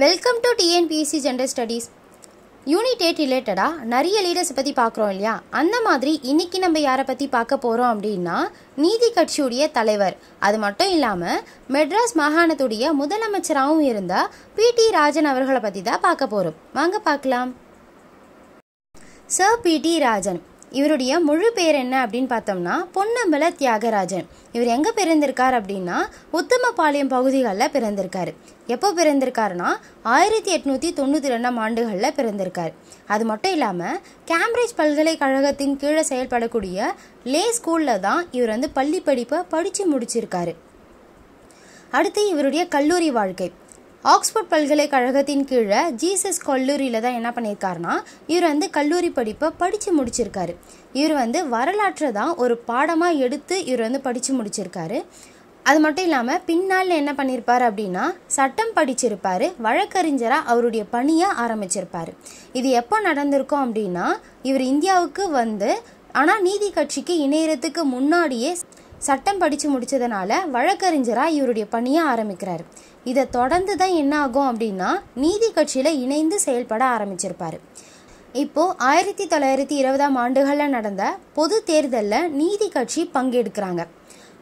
welcome to TNPSC general studies unit eight ரிலேட்டடாக நிறைய லீடர்ஸை பற்றி பார்க்குறோம் இல்லையா அந்த மாதிரி இன்றைக்கி நம்ம யாரை பற்றி பார்க்க போகிறோம் அப்படின்னா நீதி கட்சியுடைய தலைவர் அது மட்டும் இல்லாமல் மெட்ராஸ் மாகாணத்துடைய முதலமைச்சராகவும் இருந்த பிடி ராஜன் அவர்களை பற்றி தான் பார்க்க போகிறோம் வாங்க பார்க்கலாம் சர் பிடி ராஜன் இவருடைய முழு பேர் என்ன அப்படின்னு பார்த்தோம்னா பொன்னம்பல தியாகராஜன் இவர் எங்கே பிறந்திருக்கார் அப்படின்னா உத்தமபாளையம் பகுதிகளில் பிறந்திருக்காரு எப்போ பிறந்திருக்காருனா ஆயிரத்தி எட்நூத்தி தொண்ணூற்றி ரெண்டாம் ஆண்டுகளில் பிறந்திருக்கார் அது மட்டும் இல்லாமல் கேம்பிரிட்ஜ் பல்கலைக்கழகத்தின் கீழே செயல்படக்கூடிய லே ஸ்கூலில் தான் இவர் வந்து பள்ளி படிப்பை படித்து முடிச்சிருக்காரு அடுத்து இவருடைய கல்லூரி வாழ்க்கை ஆக்ஸ்போர்ட் பல்கலைக்கழகத்தின் கீழே ஜீசஸ் கல்லூரியில் தான் என்ன பண்ணியிருக்காருனா இவர் வந்து கல்லூரி படிப்பை படித்து முடிச்சிருக்காரு இவர் வந்து வரலாற்றை தான் ஒரு பாடமாக எடுத்து இவர் வந்து படித்து முடிச்சிருக்காரு அது மட்டும் இல்லாமல் பின்னால் என்ன பண்ணியிருப்பார் அப்படின்னா சட்டம் படிச்சிருப்பார் வழக்கறிஞராக அவருடைய பணியை ஆரம்பிச்சிருப்பார் இது எப்போ நடந்திருக்கும் அப்படின்னா இவர் இந்தியாவுக்கு வந்து ஆனால் நீதி கட்சிக்கு இணையறதுக்கு முன்னாடியே சட்டம் படித்து முடித்ததுனால வழக்கறிஞராக இவருடைய பணியை ஆரம்பிக்கிறார் இதை தொடர்ந்து தான் என்ன ஆகும் அப்படின்னா நீதி கட்சியில் இணைந்து செயல்பட ஆரம்பிச்சிருப்பார் இப்போது ஆயிரத்தி தொள்ளாயிரத்தி இருபதாம் ஆண்டுகளில் நடந்த பொது தேர்தலில் நீதி கட்சி பங்கெடுக்கிறாங்க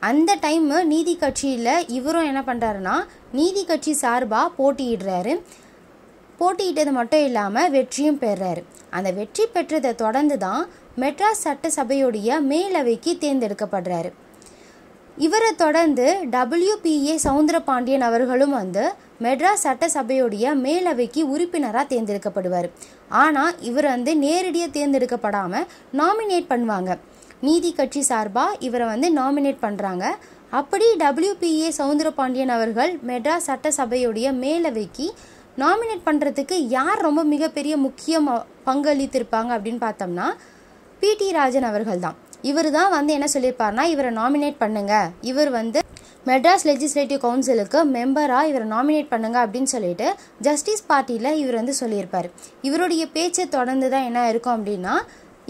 அந்த டைமு நீதி கட்சியில் இவரும் என்ன பண்ணுறாருன்னா நீதி கட்சி சார்பாக போட்டியிடுறாரு போட்டியிட்டது மட்டும் இல்லாமல் வெற்றியும் பெறுறாரு அந்த வெற்றி பெற்றதை தொடர்ந்து தான் மெட்ராஸ் சட்டசபையுடைய மேலவைக்கு தேர்ந்தெடுக்கப்படுறாரு இவரை தொடர்ந்து டபிள்யூபிஏ சவுந்தரபாண்டியன் அவர்களும் வந்து மெட்ராஸ் சட்டசபையுடைய மேலவைக்கு உறுப்பினராக தேர்ந்தெடுக்கப்படுவார் ஆனால் இவர் வந்து நேரடியாக தேர்ந்தெடுக்கப்படாமல் நாமினேட் பண்ணுவாங்க நீதி கட்சி சார்பாக இவரை வந்து நாமினேட் பண்ணுறாங்க அப்படி டபிள்யூபிஏ சவுந்தரபாண்டியன் அவர்கள் மெட்ராஸ் சட்டசபையுடைய மேலவைக்கு நாமினேட் பண்ணுறதுக்கு யார் ரொம்ப மிகப்பெரிய முக்கியம் பங்களித்திருப்பாங்க அப்படின்னு பார்த்தோம்னா பிடி ராஜன் அவர்கள் தான் இவர் தான் வந்து என்ன சொல்லியிருப்பார்னா இவரை நாமினேட் பண்ணுங்க இவர் வந்து மெட்ராஸ் லெஜிஸ்லேட்டிவ் கவுன்சிலுக்கு மெம்பராக இவரை நாமினேட் பண்ணுங்க அப்படின்னு சொல்லிட்டு ஜஸ்டிஸ் பார்ட்டியில் இவர் வந்து சொல்லியிருப்பார் இவருடைய பேச்சை தொடர்ந்து தான் என்ன இருக்கும் அப்படின்னா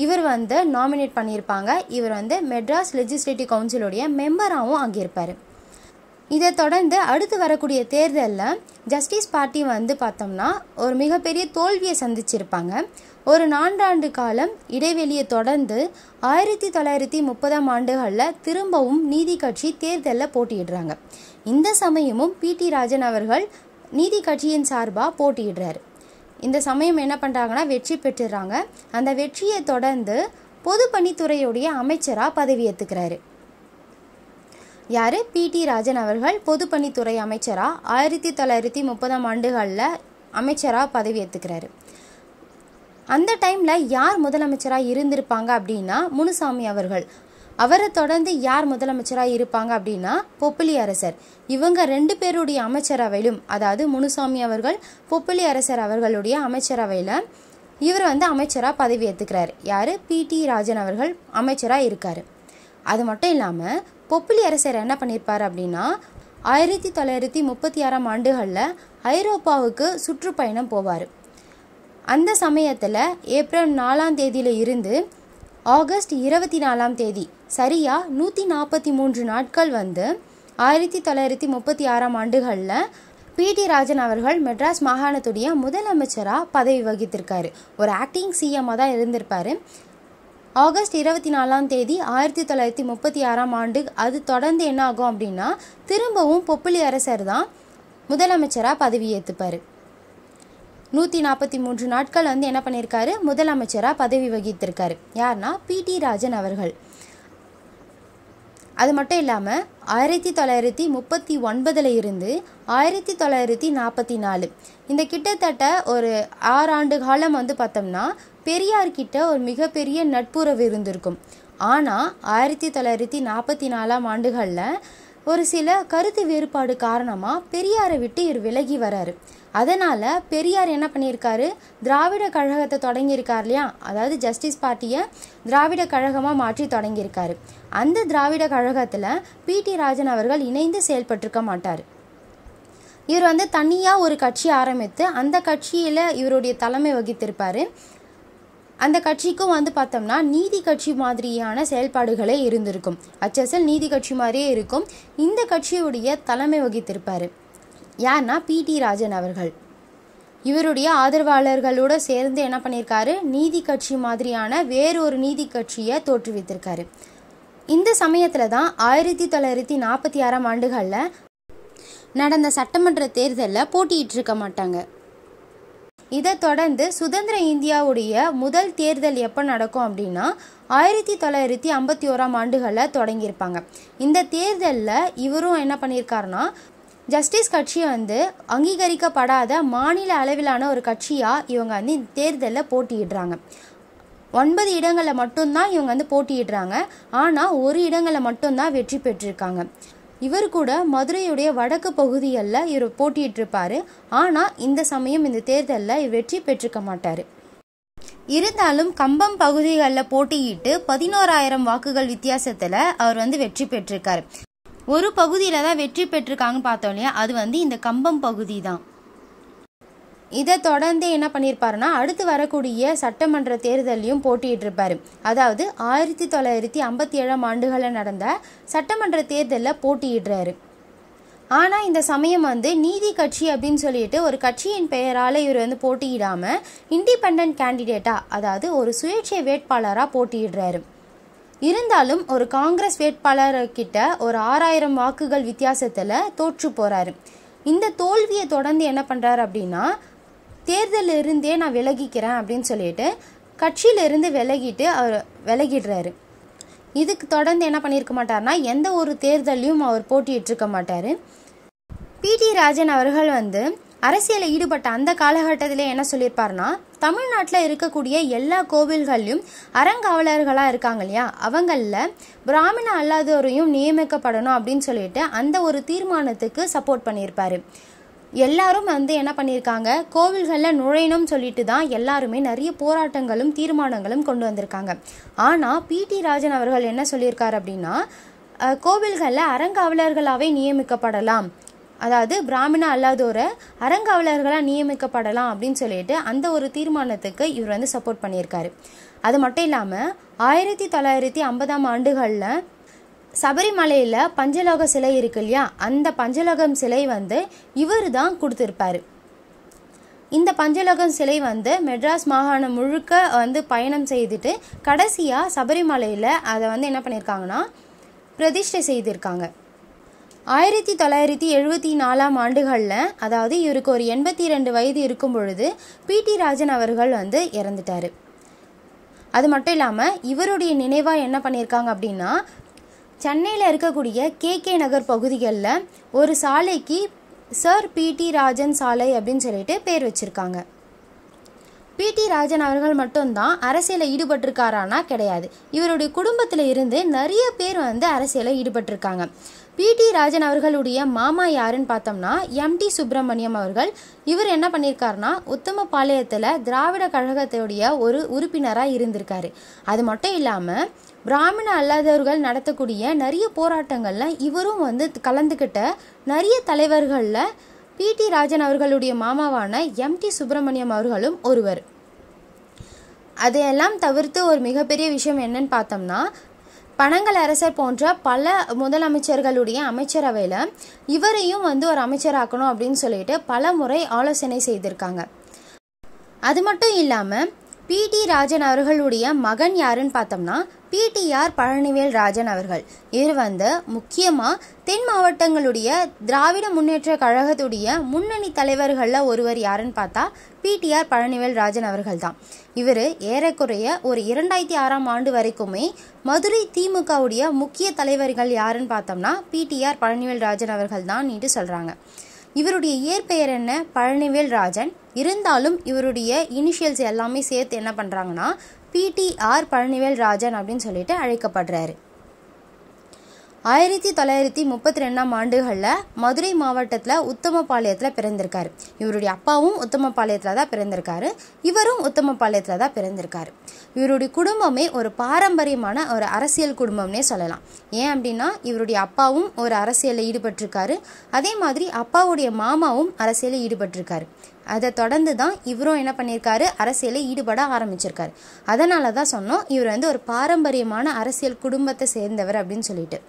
இவர் வந்து நாமினேட் பண்ணியிருப்பாங்க இவர் வந்து மெட்ராஸ் லெஜிஸ்லேட்டிவ் கவுன்சிலுடைய மெம்பராகவும் ஆகியிருப்பார் இதை தொடர்ந்து அடுத்து வரக்கூடிய தேர்தலில் ஜஸ்டிஸ் பார்ட்டி வந்து பார்த்தோம்னா ஒரு மிகப்பெரிய தோல்வியை சந்திச்சிருப்பாங்க ஒரு நான்காண்டு காலம் இடைவெளியை தொடர்ந்து ஆயிரத்தி தொள்ளாயிரத்தி முப்பதாம் ஆண்டுகளில் திரும்பவும் நீதி கட்சி தேர்தலில் போட்டியிடுறாங்க இந்த சமயமும் பி டி ராஜன் அவர்கள் நீதி கட்சியின் சார்பாக போட்டியிடுறாரு இந்த சமயம் என்ன பண்ணுறாங்கன்னா வெற்றி பெற்றுறாங்க அந்த வெற்றியை தொடர்ந்து பொதுப்பணித்துறையுடைய அமைச்சராக பதவி ஏற்றுக்கிறாரு யார் பி டி ராஜன் அவர்கள் பொதுப்பணித்துறை அமைச்சராக ஆயிரத்தி தொள்ளாயிரத்தி முப்பதாம் ஆண்டுகளில் அமைச்சராக பதவி ஏற்றுக்கிறாரு அந்த டைமில் யார் முதலமைச்சராக இருந்திருப்பாங்க அப்படின்னா முனுசாமி அவர்கள் அவரை தொடர்ந்து யார் முதலமைச்சராக இருப்பாங்க அப்படின்னா பொப்புளி அரசர் இவங்க ரெண்டு பேருடைய அமைச்சரவையிலும் அதாவது முனுசாமி அவர்கள் பொப்பிலி அரசர் அவர்களுடைய அமைச்சரவையில் இவர் வந்து அமைச்சராக பதவி ஏற்றுக்கிறார் யார் பி டி ராஜன் அவர்கள் அமைச்சராக இருக்கார் அது மட்டும் இல்லாமல் பொப்பிலி அரசர் என்ன பண்ணியிருப்பார் அப்படின்னா ஆயிரத்தி தொள்ளாயிரத்தி முப்பத்தி ஆறாம் ஆண்டுகளில் ஐரோப்பாவுக்கு சுற்றுப்பயணம் போவார் அந்த சமயத்தில் ஏப்ரல் நாலாம் தேதியில் இருந்து ஆகஸ்ட் இருபத்தி நாலாம் தேதி சரியா நூற்றி நாற்பத்தி மூன்று நாட்கள் வந்து ஆயிரத்தி தொள்ளாயிரத்தி முப்பத்தி ஆறாம் ஆண்டுகளில் டி ராஜன் அவர்கள் மெட்ராஸ் மாகாணத்துடைய முதலமைச்சராக பதவி வகித்திருக்காரு ஒரு ஆக்டிங் சிஎம்மாக தான் இருந்திருப்பார் ஆகஸ்ட் இருபத்தி நாலாம் தேதி ஆயிரத்தி தொள்ளாயிரத்தி முப்பத்தி ஆறாம் ஆண்டு அது தொடர்ந்து என்ன ஆகும் அப்படின்னா திரும்பவும் பொப்புளி அரசர் தான் முதலமைச்சராக பதவியேற்றுப்பார் நூற்றி நாற்பத்தி மூன்று நாட்கள் வந்து என்ன பண்ணியிருக்காரு முதலமைச்சராக பதவி வகித்திருக்காரு யார்னா பி டி ராஜன் அவர்கள் அது மட்டும் இல்லாமல் ஆயிரத்தி தொள்ளாயிரத்தி முப்பத்தி ஒன்பதில் இருந்து ஆயிரத்தி தொள்ளாயிரத்தி நாற்பத்தி நாலு இந்த கிட்டத்தட்ட ஒரு ஆறு ஆண்டு காலம் வந்து பார்த்தோம்னா பெரியார்கிட்ட ஒரு மிகப்பெரிய நட்புறவு இருந்திருக்கும் ஆனால் ஆயிரத்தி தொள்ளாயிரத்தி நாற்பத்தி நாலாம் ஆண்டுகளில் ஒரு சில கருத்து வேறுபாடு காரணமாக பெரியாரை விட்டு இவர் விலகி வராரு அதனால் பெரியார் என்ன பண்ணியிருக்காரு திராவிட கழகத்தை தொடங்கியிருக்கார் இல்லையா அதாவது ஜஸ்டிஸ் பார்ட்டியை திராவிட கழகமாக மாற்றி தொடங்கியிருக்காரு அந்த திராவிட கழகத்தில் பிடி ராஜன் அவர்கள் இணைந்து செயல்பட்டிருக்க மாட்டார் இவர் வந்து தனியாக ஒரு கட்சி ஆரம்பித்து அந்த கட்சியில் இவருடைய தலைமை வகித்திருப்பார் அந்த கட்சிக்கும் வந்து பார்த்தோம்னா நீதி கட்சி மாதிரியான செயல்பாடுகளே இருந்திருக்கும் அச்சசல் நீதி கட்சி மாதிரியே இருக்கும் இந்த கட்சியுடைய தலைமை வகித்திருப்பார் யார்னா பிடி ராஜன் அவர்கள் இவருடைய ஆதரவாளர்களோடு சேர்ந்து என்ன பண்ணியிருக்காரு நீதி கட்சி மாதிரியான வேறொரு நீதி கட்சியை தோற்றுவித்திருக்காரு இந்த சமயத்தில் தான் ஆயிரத்தி தொள்ளாயிரத்தி நாற்பத்தி ஆறாம் ஆண்டுகளில் நடந்த சட்டமன்ற தேர்தலில் போட்டியிட்டிருக்க மாட்டாங்க இதை தொடர்ந்து சுதந்திர இந்தியாவுடைய முதல் தேர்தல் எப்போ நடக்கும் அப்படின்னா ஆயிரத்தி தொள்ளாயிரத்தி ஐம்பத்தி ஓராம் ஆண்டுகளில் தொடங்கியிருப்பாங்க இந்த தேர்தலில் இவரும் என்ன பண்ணியிருக்காருன்னா ஜஸ்டிஸ் கட்சி வந்து அங்கீகரிக்கப்படாத மாநில அளவிலான ஒரு கட்சியாக இவங்க வந்து இந்த தேர்தலில் போட்டியிடுறாங்க ஒன்பது இடங்களில் மட்டும்தான் இவங்க வந்து போட்டியிடுறாங்க ஆனால் ஒரு இடங்களில் மட்டும்தான் வெற்றி பெற்றிருக்காங்க இவர் கூட மதுரையுடைய வடக்கு பகுதிகளில் இவர் போட்டியிட்டிருப்பார் ஆனால் இந்த சமயம் இந்த தேர்தலில் இவர் வெற்றி பெற்றிருக்க மாட்டார் இருந்தாலும் கம்பம் பகுதிகளில் போட்டியிட்டு பதினோராயிரம் வாக்குகள் வித்தியாசத்தில் அவர் வந்து வெற்றி பெற்றிருக்கார் ஒரு பகுதியில் தான் வெற்றி பெற்றிருக்காங்கன்னு பார்த்தோம் இல்லையா அது வந்து இந்த கம்பம் பகுதி தான் இதை தொடர்ந்து என்ன பண்ணியிருப்பாருன்னா அடுத்து வரக்கூடிய சட்டமன்ற தேர்தலையும் போட்டியிட்டிருப்பார் அதாவது ஆயிரத்தி தொள்ளாயிரத்தி ஐம்பத்தி ஏழாம் ஆண்டுகளில் நடந்த சட்டமன்ற தேர்தலில் போட்டியிடுறாரு ஆனால் இந்த சமயம் வந்து நீதி கட்சி அப்படின்னு சொல்லிட்டு ஒரு கட்சியின் பெயரால் இவர் வந்து போட்டியிடாமல் இண்டிபெண்ட் கேண்டிடேட்டாக அதாவது ஒரு சுயேட்சை வேட்பாளராக போட்டியிடுறாரு இருந்தாலும் ஒரு காங்கிரஸ் வேட்பாளர்கிட்ட ஒரு ஆறாயிரம் வாக்குகள் வித்தியாசத்தில் தோற்று போகிறாரு இந்த தோல்வியை தொடர்ந்து என்ன பண்ணுறாரு அப்படின்னா தேர்தலிருந்தே நான் விலகிக்கிறேன் அப்படின்னு சொல்லிட்டு கட்சியிலிருந்து விலகிட்டு அவர் விலகிடுறாரு இதுக்கு தொடர்ந்து என்ன பண்ணியிருக்க மாட்டார்னா எந்த ஒரு தேர்தலையும் அவர் போட்டியிட்டிருக்க மாட்டார் பிடி ராஜன் அவர்கள் வந்து அரசியலில் ஈடுபட்ட அந்த காலகட்டத்தில் என்ன சொல்லியிருப்பாருன்னா தமிழ்நாட்டில் இருக்கக்கூடிய எல்லா கோவில்கள்லையும் அறங்காவலர்களாக இருக்காங்க இல்லையா அவங்களில் பிராமண அல்லாதோரையும் நியமிக்கப்படணும் அப்படின்னு சொல்லிட்டு அந்த ஒரு தீர்மானத்துக்கு சப்போர்ட் பண்ணியிருப்பார் எல்லாரும் வந்து என்ன பண்ணியிருக்காங்க கோவில்களில் நுழையணும்னு சொல்லிட்டு தான் எல்லாருமே நிறைய போராட்டங்களும் தீர்மானங்களும் கொண்டு வந்திருக்காங்க ஆனால் பிடி ராஜன் அவர்கள் என்ன சொல்லியிருக்காரு அப்படின்னா கோவில்களில் அறங்காவலர்களாகவே நியமிக்கப்படலாம் அதாவது பிராமண அல்லாதோரை அறங்காவலர்களாக நியமிக்கப்படலாம் அப்படின்னு சொல்லிட்டு அந்த ஒரு தீர்மானத்துக்கு இவர் வந்து சப்போர்ட் பண்ணியிருக்காரு அது மட்டும் இல்லாமல் ஆயிரத்தி தொள்ளாயிரத்தி ஐம்பதாம் ஆண்டுகளில் சபரிமலையில் பஞ்சலோக சிலை இருக்கு இல்லையா அந்த பஞ்சலோகம் சிலை வந்து இவர் தான் கொடுத்துருப்பாரு இந்த பஞ்சலோகம் சிலை வந்து மெட்ராஸ் மாகாணம் முழுக்க வந்து பயணம் செய்துட்டு கடைசியாக சபரிமலையில் அதை வந்து என்ன பண்ணியிருக்காங்கன்னா பிரதிஷ்டை செய்திருக்காங்க ஆயிரத்தி தொள்ளாயிரத்தி எழுபத்தி நாலாம் ஆண்டுகளில் அதாவது இவருக்கு ஒரு எண்பத்தி ரெண்டு வயது இருக்கும் பொழுது டி ராஜன் அவர்கள் வந்து இறந்துட்டார் அது மட்டும் இல்லாமல் இவருடைய நினைவாக என்ன பண்ணியிருக்காங்க அப்படின்னா சென்னையில் இருக்கக்கூடிய கே கே நகர் பகுதிகளில் ஒரு சாலைக்கு சர் டி ராஜன் சாலை அப்படின்னு சொல்லிட்டு பேர் வச்சுருக்காங்க பிடி ராஜன் அவர்கள் மட்டும்தான் அரசியலில் ஈடுபட்டிருக்காரானா கிடையாது இவருடைய குடும்பத்தில் இருந்து நிறைய பேர் வந்து அரசியலில் ஈடுபட்டிருக்காங்க பிடி ராஜன் அவர்களுடைய மாமா யாருன்னு பார்த்தோம்னா எம்டி சுப்பிரமணியம் அவர்கள் இவர் என்ன பண்ணியிருக்காருனா உத்தமபாளையத்தில் திராவிட கழகத்துடைய ஒரு உறுப்பினராக இருந்திருக்காரு அது மட்டும் இல்லாமல் பிராமண அல்லாதவர்கள் நடத்தக்கூடிய நிறைய போராட்டங்களில் இவரும் வந்து கலந்துக்கிட்ட நிறைய தலைவர்களில் பிடி ராஜன் அவர்களுடைய மாமாவான எம்டி சுப்பிரமணியம் அவர்களும் ஒருவர் அதையெல்லாம் தவிர்த்து ஒரு மிகப்பெரிய விஷயம் என்னன்னு பார்த்தோம்னா பனங்கல் அரசர் போன்ற பல முதலமைச்சர்களுடைய அமைச்சரவையில் இவரையும் வந்து ஒரு அமைச்சராக்கணும் அப்படின்னு சொல்லிட்டு பல முறை ஆலோசனை செய்திருக்காங்க அது மட்டும் இல்லாமல் பிடி ராஜன் அவர்களுடைய மகன் யாருன்னு பார்த்தோம்னா பிடிஆர் பழனிவேல் ராஜன் அவர்கள் இவர் வந்து முக்கியமாக தென் மாவட்டங்களுடைய திராவிட முன்னேற்ற கழகத்துடைய முன்னணி தலைவர்களில் ஒருவர் யாருன்னு பார்த்தா பிடிஆர் பழனிவேல் ராஜன் அவர்கள் தான் இவர் ஏறக்குறைய ஒரு இரண்டாயிரத்தி ஆறாம் ஆண்டு வரைக்குமே மதுரை திமுகவுடைய முக்கிய தலைவர்கள் யாருன்னு பார்த்தோம்னா பிடிஆர் பழனிவேல் ராஜன் அவர்கள் தான் நீட்டு சொல்கிறாங்க இவருடைய இயற்பெயர் என்ன பழனிவேல் ராஜன் இருந்தாலும் இவருடைய இனிஷியல்ஸ் எல்லாமே சேர்த்து என்ன பண்ணுறாங்கன்னா பிடிஆர் பழனிவேல் ராஜன் அப்படின்னு சொல்லிட்டு அழைக்கப்படுறாரு ஆயிரத்தி தொள்ளாயிரத்தி முப்பத்தி ரெண்டாம் ஆண்டுகளில் மதுரை மாவட்டத்தில் உத்தமபாளையத்தில் பிறந்திருக்கார் இவருடைய அப்பாவும் உத்தமபாளையத்தில் தான் பிறந்திருக்காரு இவரும் உத்தமபாளையத்தில் தான் பிறந்திருக்கார் இவருடைய குடும்பமே ஒரு பாரம்பரியமான ஒரு அரசியல் குடும்பம்னே சொல்லலாம் ஏன் அப்படின்னா இவருடைய அப்பாவும் ஒரு அரசியலில் ஈடுபட்டிருக்காரு அதே மாதிரி அப்பாவுடைய மாமாவும் அரசியலில் ஈடுபட்டிருக்காரு அதை தொடர்ந்து தான் இவரும் என்ன பண்ணியிருக்காரு அரசியலில் ஈடுபட ஆரம்பிச்சிருக்காரு அதனால தான் சொன்னோம் இவர் வந்து ஒரு பாரம்பரியமான அரசியல் குடும்பத்தை சேர்ந்தவர் அப்படின்னு சொல்லிட்டு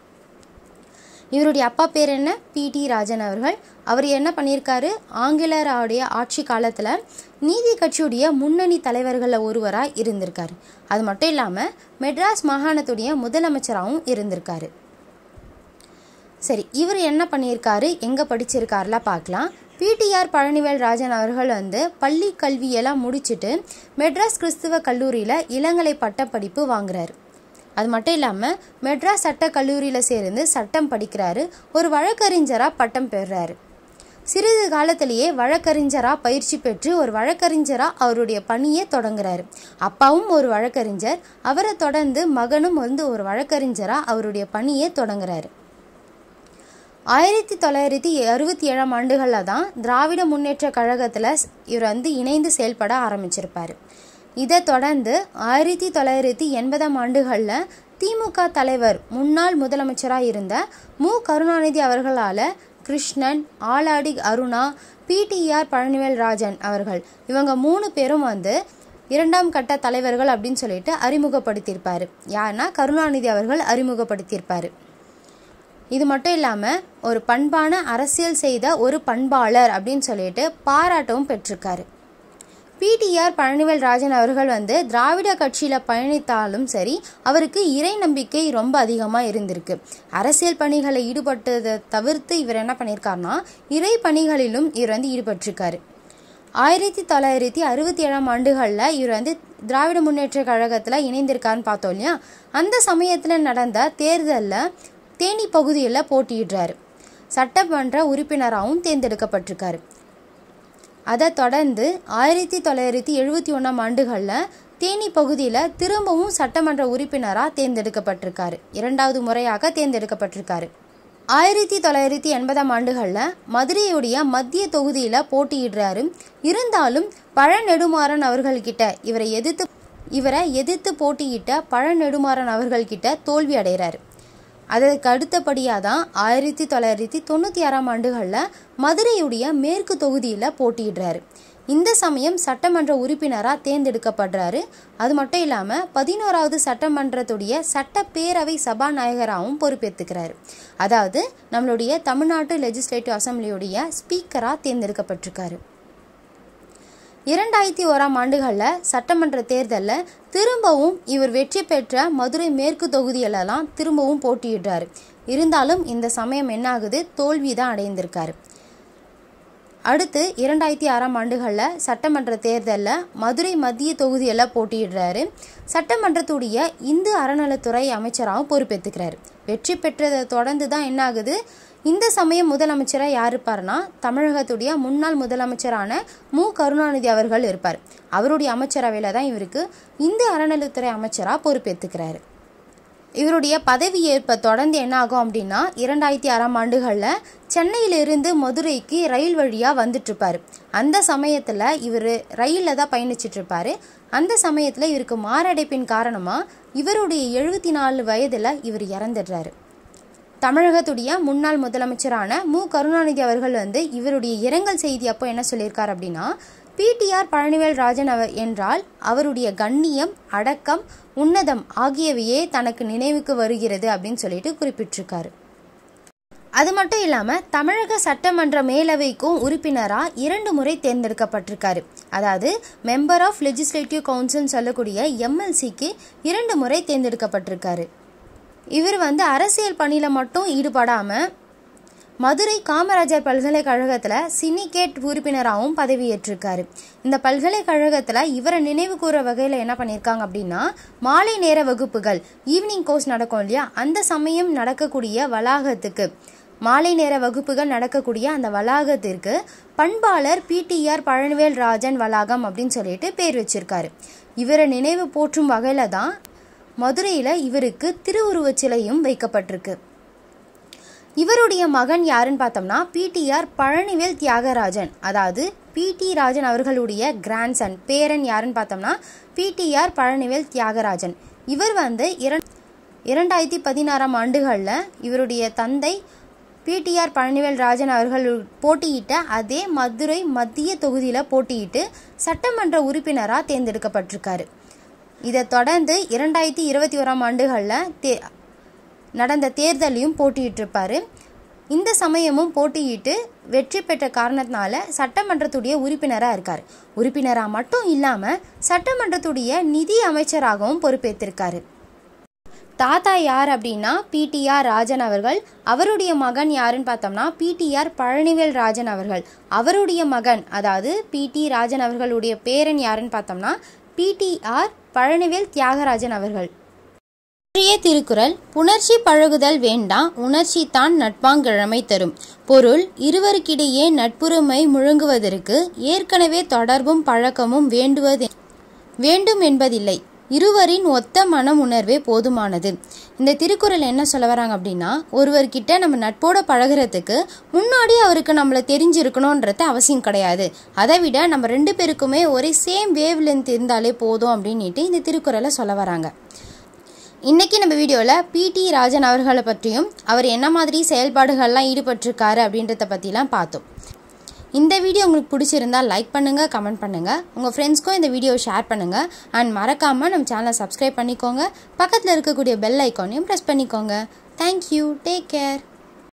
இவருடைய அப்பா பேர் என்ன பி டி ராஜன் அவர்கள் அவர் என்ன பண்ணியிருக்காரு ஆங்கிலராவுடைய ஆட்சி காலத்தில் நீதி கட்சியுடைய முன்னணி தலைவர்களில் ஒருவராக இருந்திருக்காரு அது மட்டும் இல்லாமல் மெட்ராஸ் மாகாணத்துடைய முதலமைச்சராகவும் இருந்திருக்காரு சரி இவர் என்ன பண்ணியிருக்காரு எங்கே படிச்சிருக்காருலாம் பார்க்கலாம் பிடிஆர் பழனிவேல் ராஜன் அவர்கள் வந்து பள்ளி கல்வியெல்லாம் முடிச்சுட்டு மெட்ராஸ் கிறிஸ்துவ கல்லூரியில் இளங்கலை பட்டப்படிப்பு வாங்குறார் அது மட்டும் இல்லாமல் மெட்ராஸ் சட்ட கல்லூரியில் சேர்ந்து சட்டம் படிக்கிறாரு ஒரு வழக்கறிஞராக பட்டம் பெறுறாரு சிறிது காலத்திலேயே வழக்கறிஞராக பயிற்சி பெற்று ஒரு வழக்கறிஞராக அவருடைய பணியை தொடங்குறாரு அப்பாவும் ஒரு வழக்கறிஞர் அவரை தொடர்ந்து மகனும் வந்து ஒரு வழக்கறிஞராக அவருடைய பணியை தொடங்குறாரு ஆயிரத்தி தொள்ளாயிரத்தி அறுபத்தி ஏழாம் ஆண்டுகளில் தான் திராவிட முன்னேற்ற கழகத்தில் இவர் வந்து இணைந்து செயல்பட ஆரம்பிச்சிருப்பார் இதை தொடர்ந்து ஆயிரத்தி தொள்ளாயிரத்தி எண்பதாம் ஆண்டுகளில் திமுக தலைவர் முன்னாள் முதலமைச்சராக இருந்த மு கருணாநிதி அவர்களால் கிருஷ்ணன் ஆலாடி அருணா பிடிஆர் பழனிவேல் ராஜன் அவர்கள் இவங்க மூணு பேரும் வந்து இரண்டாம் கட்ட தலைவர்கள் அப்படின்னு சொல்லிட்டு அறிமுகப்படுத்தியிருப்பார் யாருன்னா கருணாநிதி அவர்கள் அறிமுகப்படுத்தியிருப்பார் இது மட்டும் இல்லாமல் ஒரு பண்பான அரசியல் செய்த ஒரு பண்பாளர் அப்படின்னு சொல்லிட்டு பாராட்டவும் பெற்றிருக்காரு பிடிஆர் பழனிவேல் ராஜன் அவர்கள் வந்து திராவிட கட்சியில் பயணித்தாலும் சரி அவருக்கு இறை நம்பிக்கை ரொம்ப அதிகமாக இருந்திருக்கு அரசியல் பணிகளை ஈடுபட்டதை தவிர்த்து இவர் என்ன பண்ணியிருக்காருனா இறை பணிகளிலும் இவர் வந்து ஈடுபட்டிருக்காரு ஆயிரத்தி தொள்ளாயிரத்தி அறுபத்தி ஏழாம் ஆண்டுகளில் இவர் வந்து திராவிட முன்னேற்ற கழகத்தில் இணைந்திருக்காருன்னு பார்த்தோம் இல்லையா அந்த சமயத்தில் நடந்த தேர்தலில் தேனி பகுதியில் போட்டியிடுறாரு சட்டமன்ற உறுப்பினராகவும் தேர்ந்தெடுக்கப்பட்டிருக்காரு அதை தொடர்ந்து ஆயிரத்தி தொள்ளாயிரத்தி எழுபத்தி ஒன்றாம் ஆண்டுகளில் தேனி பகுதியில் திரும்பவும் சட்டமன்ற உறுப்பினராக தேர்ந்தெடுக்கப்பட்டிருக்காரு இரண்டாவது முறையாக தேர்ந்தெடுக்கப்பட்டிருக்காரு ஆயிரத்தி தொள்ளாயிரத்தி எண்பதாம் ஆண்டுகளில் மதுரையுடைய மத்திய தொகுதியில் போட்டியிடுறாரு இருந்தாலும் பழநெடுமாறன் அவர்கள்கிட்ட இவரை எதிர்த்து இவரை எதிர்த்து போட்டியிட்ட பழநெடுமாறன் அவர்கள்கிட்ட தோல்வி அடைகிறாரு அதற்கு அடுத்தபடியாக தான் ஆயிரத்தி தொள்ளாயிரத்தி தொண்ணூற்றி ஆறாம் ஆண்டுகளில் மதுரையுடைய மேற்கு தொகுதியில் போட்டியிடுறாரு இந்த சமயம் சட்டமன்ற உறுப்பினராக தேர்ந்தெடுக்கப்படுறாரு அது மட்டும் இல்லாமல் பதினோராவது சட்டமன்றத்துடைய சட்டப்பேரவை சபாநாயகராகவும் பொறுப்பேற்றுக்கிறாரு அதாவது நம்மளுடைய தமிழ்நாட்டு லெஜிஸ்லேட்டிவ் அசம்பிளியுடைய ஸ்பீக்கராக தேர்ந்தெடுக்கப்பட்டிருக்காரு இரண்டாயிரத்தி ஓராம் ஆண்டுகளில் சட்டமன்ற தேர்தலில் திரும்பவும் இவர் வெற்றி பெற்ற மதுரை மேற்கு தொகுதியிலலாம் திரும்பவும் போட்டியிடுறாரு இருந்தாலும் இந்த சமயம் என்னாகுது தோல்வி தான் அடைந்திருக்காரு அடுத்து இரண்டாயிரத்தி ஆறாம் ஆண்டுகளில் சட்டமன்ற தேர்தலில் மதுரை மத்திய தொகுதியில் போட்டியிடுறாரு சட்டமன்றத்துடைய இந்து அறநலத்துறை அமைச்சராகவும் பொறுப்பேற்றுக்கிறார் வெற்றி பெற்றதை தொடர்ந்து தான் என்னாகுது இந்த சமயம் முதலமைச்சராக யார் இருப்பார்னா தமிழகத்துடைய முன்னாள் முதலமைச்சரான மு கருணாநிதி அவர்கள் இருப்பார் அவருடைய அமைச்சரவையில் தான் இவருக்கு இந்த அறநிலைத்துறை அமைச்சராக பொறுப்பேற்றுக்கிறாரு இவருடைய பதவி ஏற்ப தொடர்ந்து என்ன ஆகும் அப்படின்னா இரண்டாயிரத்தி ஆறாம் ஆண்டுகளில் சென்னையிலிருந்து மதுரைக்கு ரயில் வழியாக வந்துட்டுருப்பார் அந்த சமயத்தில் இவர் ரயிலில் தான் பயணிச்சிட்ருப்பார் அந்த சமயத்தில் இவருக்கு மாரடைப்பின் காரணமாக இவருடைய எழுபத்தி நாலு வயதில் இவர் இறந்துடுறாரு தமிழகத்துடைய முன்னாள் முதலமைச்சரான மு கருணாநிதி அவர்கள் வந்து இவருடைய இரங்கல் செய்தி அப்போ என்ன சொல்லியிருக்கார் அப்படின்னா பிடிஆர் பழனிவேல் ராஜன் அவர் என்றால் அவருடைய கண்ணியம் அடக்கம் உன்னதம் ஆகியவையே தனக்கு நினைவுக்கு வருகிறது அப்படின்னு சொல்லிட்டு குறிப்பிட்டிருக்காரு அது மட்டும் இல்லாமல் தமிழக சட்டமன்ற மேலவைக்கும் உறுப்பினராக இரண்டு முறை தேர்ந்தெடுக்கப்பட்டிருக்காரு அதாவது மெம்பர் ஆஃப் லெஜிஸ்லேட்டிவ் கவுன்சில்னு சொல்லக்கூடிய எம்எல்சிக்கு இரண்டு முறை தேர்ந்தெடுக்கப்பட்டிருக்காரு இவர் வந்து அரசியல் பணியில் மட்டும் ஈடுபடாமல் மதுரை காமராஜர் பல்கலைக்கழகத்தில் சினிகேட் உறுப்பினராகவும் பதவியேற்றிருக்காரு இந்த பல்கலைக்கழகத்தில் இவரை நினைவு கூற வகையில் என்ன பண்ணியிருக்காங்க அப்படின்னா மாலை நேர வகுப்புகள் ஈவினிங் கோர்ஸ் நடக்கும் இல்லையா அந்த சமயம் நடக்கக்கூடிய வளாகத்துக்கு மாலை நேர வகுப்புகள் நடக்கக்கூடிய அந்த வளாகத்திற்கு பண்பாளர் பிடிஆர் பழனிவேல் ராஜன் வளாகம் அப்படின்னு சொல்லிட்டு பேர் வச்சிருக்காரு இவரை நினைவு போற்றும் வகையில் தான் மதுரையில் இவருக்கு திருவுருவச் சிலையும் வைக்கப்பட்டிருக்கு இவருடைய மகன் யாருன்னு பார்த்தோம்னா பிடிஆர் பழனிவேல் தியாகராஜன் அதாவது பிடி ராஜன் அவர்களுடைய கிராண்ட்சன் பேரன் யாருன்னு பார்த்தோம்னா பிடிஆர் பழனிவேல் தியாகராஜன் இவர் வந்து இரண் இரண்டாயிரத்தி பதினாறாம் ஆண்டுகளில் இவருடைய தந்தை பிடிஆர் பழனிவேல் ராஜன் அவர்கள் போட்டியிட்ட அதே மதுரை மத்திய தொகுதியில் போட்டியிட்டு சட்டமன்ற உறுப்பினராக தேர்ந்தெடுக்கப்பட்டிருக்காரு இதை தொடர்ந்து இரண்டாயிரத்தி இருபத்தி ஓராம் ஆண்டுகளில் தே நடந்த தேர்தலையும் போட்டியிட்டிருப்பார் இந்த சமயமும் போட்டியிட்டு வெற்றி பெற்ற காரணத்தினால சட்டமன்றத்துடைய உறுப்பினராக இருக்கார் உறுப்பினராக மட்டும் இல்லாமல் சட்டமன்றத்துடைய நிதி அமைச்சராகவும் பொறுப்பேற்றிருக்காரு தாத்தா யார் அப்படின்னா பிடிஆர் ராஜன் அவர்கள் அவருடைய மகன் யாருன்னு பார்த்தோம்னா பிடிஆர் பழனிவேல் ராஜன் அவர்கள் அவருடைய மகன் அதாவது பிடி ராஜன் அவர்களுடைய பேரன் யாருன்னு பார்த்தோம்னா பிடிஆர் பழனிவேல் தியாகராஜன் அவர்கள் இன்றைய திருக்குறள் புணர்ச்சி பழகுதல் வேண்டா உணர்ச்சி தான் நட்பாங்கிழமை தரும் பொருள் இருவருக்கிடையே நட்புரிமை முழங்குவதற்கு ஏற்கனவே தொடர்பும் பழக்கமும் வேண்டுவது வேண்டும் என்பதில்லை இருவரின் ஒத்த மன உணர்வே போதுமானது இந்த திருக்குறள் என்ன சொல்ல வராங்க அப்படின்னா ஒருவர்கிட்ட நம்ம நட்போட பழகிறதுக்கு முன்னாடி அவருக்கு நம்மளை தெரிஞ்சிருக்கணுன்றது அவசியம் கிடையாது அதை விட நம்ம ரெண்டு பேருக்குமே ஒரே சேம் வேவ் லென்த் இருந்தாலே போதும் அப்படின்ட்டு இந்த திருக்குறளை சொல்ல வராங்க இன்றைக்கி நம்ம வீடியோவில் பிடி ராஜன் அவர்களை பற்றியும் அவர் என்ன மாதிரி செயல்பாடுகள்லாம் ஈடுபட்டிருக்காரு அப்படின்றத பற்றிலாம் பார்த்தோம் இந்த வீடியோ உங்களுக்கு பிடிச்சிருந்தால் லைக் பண்ணுங்கள் கமெண்ட் பண்ணுங்கள் உங்கள் ஃப்ரெண்ட்ஸ்க்கும் இந்த வீடியோவை ஷேர் பண்ணுங்கள் அண்ட் மறக்காமல் நம்ம சேனலை சப்ஸ்கிரைப் பண்ணிக்கோங்க பக்கத்தில் இருக்கக்கூடிய பெல் ஐக்கானையும் ப்ரெஸ் பண்ணிக்கோங்க தேங்க்யூ டேக் கேர்